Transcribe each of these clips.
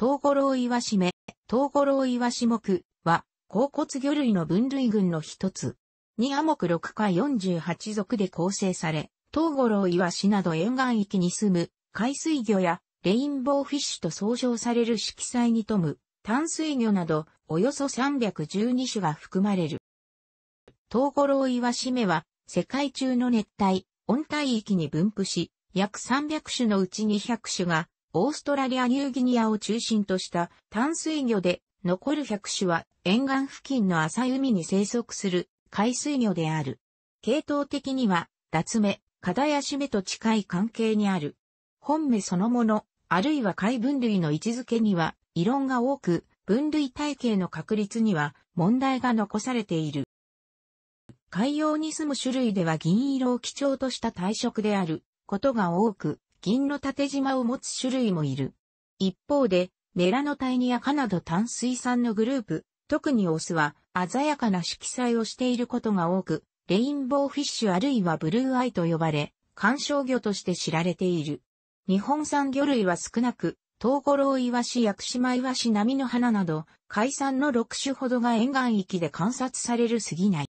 東五郎岩しめ、東五郎岩し目は、甲骨魚類の分類群の一つ。二亜目六四十八属で構成され、東五郎岩しなど沿岸域に住む海水魚やレインボーフィッシュと総称される色彩に富む淡水魚などおよそ312種が含まれる。東五郎岩しめは世界中の熱帯、温帯域に分布し、約300種のうち200種がオーストラリアニューギニアを中心とした淡水魚で、残る100種は沿岸付近の浅い海に生息する海水魚である。系統的には、脱目、片やし目と近い関係にある。本目そのもの、あるいは海分類の位置づけには、異論が多く、分類体系の確立には問題が残されている。海洋に住む種類では銀色を基調とした体色であることが多く、銀の縦縞を持つ種類もいる。一方で、メラノタイニアカなど淡水産のグループ、特にオスは鮮やかな色彩をしていることが多く、レインボーフィッシュあるいはブルーアイと呼ばれ、観賞魚として知られている。日本産魚類は少なく、トゴロウイワシ、クシ島イワシ、ナミノハナなど、海産の6種ほどが沿岸域で観察される過ぎない。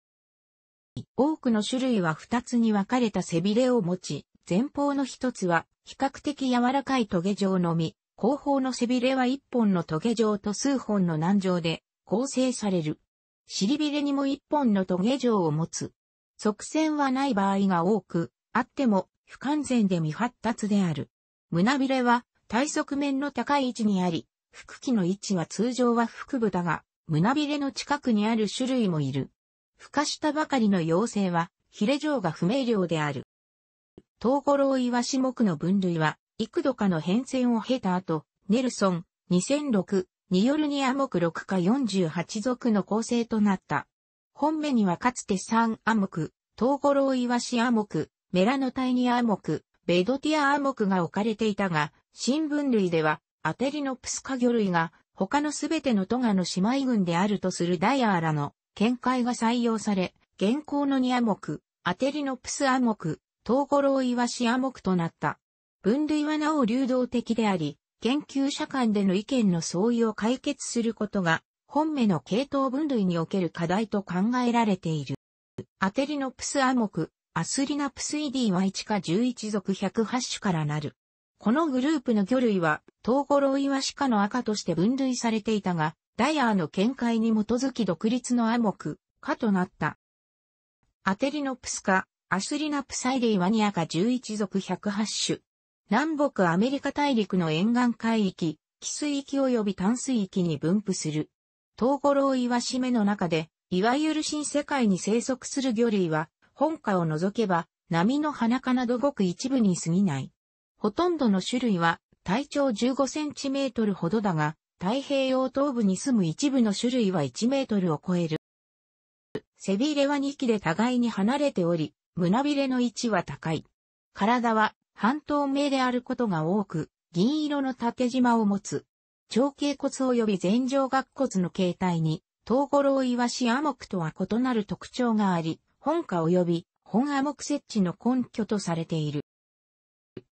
多くの種類は2つに分かれた背びれを持ち、前方の一つは比較的柔らかいトゲ状のみ、後方の背びれは一本のトゲ状と数本の軟状で構成される。尻びれにも一本のトゲ状を持つ。側線はない場合が多く、あっても不完全で未発達である。胸びれは体側面の高い位置にあり、腹器の位置は通常は腹部だが、胸びれの近くにある種類もいる。孵化したばかりの妖精は、ヒレ状が不明瞭である。東五郎岩種目の分類は、幾度かの変遷を経た後、ネルソン、2006、ニヨルニア目6か48族の構成となった。本目にはかつて3ア目、東五郎岩種ア目、メラノタイニア目、ベドティアア目が置かれていたが、新分類では、アテリノプスカ魚類が、他のすべてのトガの姉妹群であるとするダイアーラの見解が採用され、現行のニア目、アテリノプスア目、東五郎岩氏亜目となった。分類はなお流動的であり、研究者間での意見の相違を解決することが、本目の系統分類における課題と考えられている。アテリノプスアモク、アスリナプスイディは1か11属108種からなる。このグループの魚類は、東五郎岩シカの赤として分類されていたが、ダイヤーの見解に基づき独立のアモク、科となった。アテリノプス科、アスリナプサイデイワニアカ11属108種。南北アメリカ大陸の沿岸海域、汽水域及び淡水域に分布する。東五郎岩締めの中で、いわゆる新世界に生息する魚類は、本家を除けば、波の花かなどごく一部に過ぎない。ほとんどの種類は、体長15センチメートルほどだが、太平洋東部に住む一部の種類は1メートルを超える。背びれは2機で互いに離れており、胸びれの位置は高い。体は半透明であることが多く、銀色の縦縞を持つ。長頸骨及び前上顎骨の形態に、東五郎イワシアモクとは異なる特徴があり、本科及び本アモク設置の根拠とされている。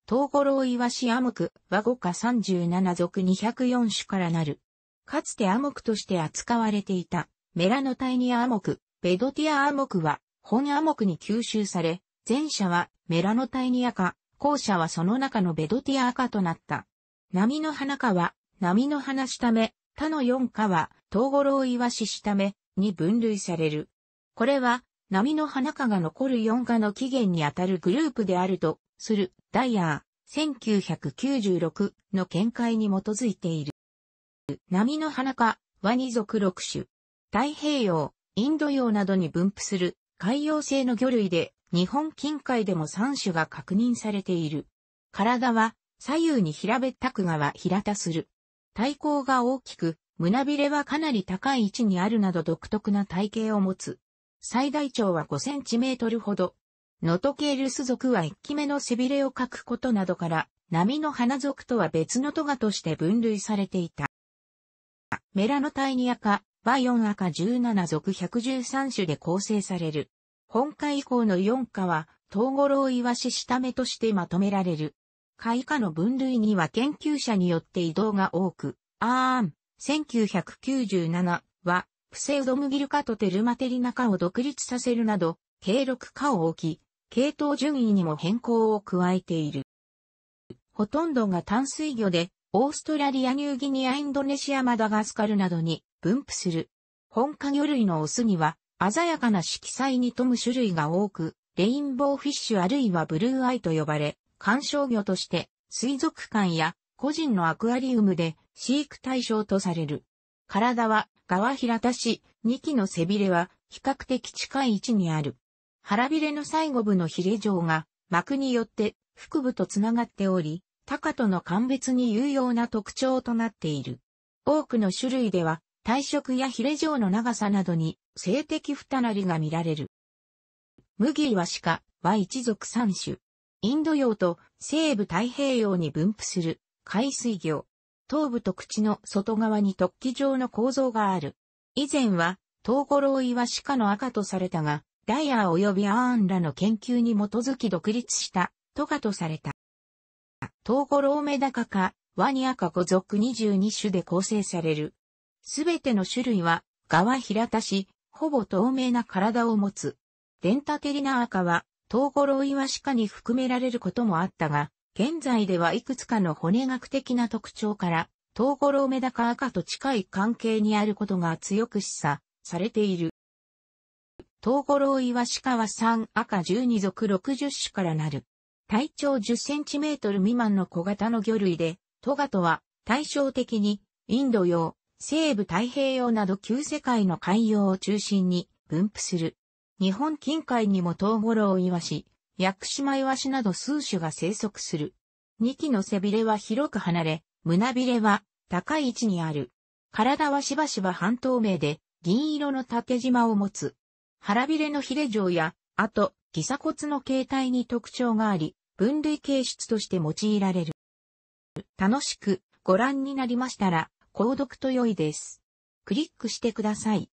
東五郎イワシアモクは5科37属204種からなる。かつてアモクとして扱われていたメラノタイニアアモク、ベドティアアモクは本アモクに吸収され、前者はメラノタイニア科、後者はその中のベドティア科となった。波の花科は、波の花下目、他の四科は、トウゴロウイワシしため、に分類される。これは、波の花科が残る四科の起源にあたるグループであると、する、ダイヤー、1996の見解に基づいている。波の花科、ワニ属六種。太平洋、インド洋などに分布する海洋性の魚類で、日本近海でも3種が確認されている。体は左右に平べったくがは平たする。体高が大きく、胸びれはかなり高い位置にあるなど独特な体型を持つ。最大長は5センチメートルほど。ノトケールス属は1期目の背びれを描くことなどから、波の花属とは別のトガとして分類されていた。メラノタイニアカ、バイオン赤17属113種で構成される。本科以降の4科は、東五郎イワシ下目としてまとめられる。海下の分類には研究者によって移動が多く、アーン、1997は、プセウドムギル科とテルマテリナ科を独立させるなど、計6科を置き、系統順位にも変更を加えている。ほとんどが淡水魚で、オーストラリアニューギニアインドネシアマダガスカルなどに分布する。本家魚類のオスには、鮮やかな色彩に富む種類が多く、レインボーフィッシュあるいはブルーアイと呼ばれ、観賞魚として、水族館や個人のアクアリウムで飼育対象とされる。体は、側平たし、2機の背びれは、比較的近い位置にある。腹びれの最後部のヒレ状が、膜によって腹部とつながっており、タカとの鑑別に有用な特徴となっている。多くの種類では、体色やヒレ状の長さなどに性的二たなりが見られる。麦は鹿は一族三種。インド洋と西部太平洋に分布する海水魚。頭部と口の外側に突起状の構造がある。以前は、トーゴロイは鹿の赤とされたが、ダイヤー及びアーンらの研究に基づき独立したトカとされた。トーゴロウメダカかワニアカ5属22種で構成されるすべての種類は、側平たし、ほぼ透明な体を持つ。デンタテリナ赤は、トウゴロウイワシ科に含められることもあったが、現在ではいくつかの骨学的な特徴から、トウゴロウメダカ赤と近い関係にあることが強く示唆されている。トウゴロウイワシ科は3赤12属60種からなる。体長10センチメートル未満の小型の魚類で、トガとは対照的にインド洋、西部太平洋など旧世界の海洋を中心に分布する。日本近海にもトウゴロウイワシ、屋久島イワシなど数種が生息する。2機の背びれは広く離れ、胸びれは高い位置にある。体はしばしば半透明で、銀色の縦縞を持つ。腹びれのヒレ状や、あと、ギサ骨の形態に特徴があり、分類形質として用いられる。楽しくご覧になりましたら、購読と良いです。クリックしてください。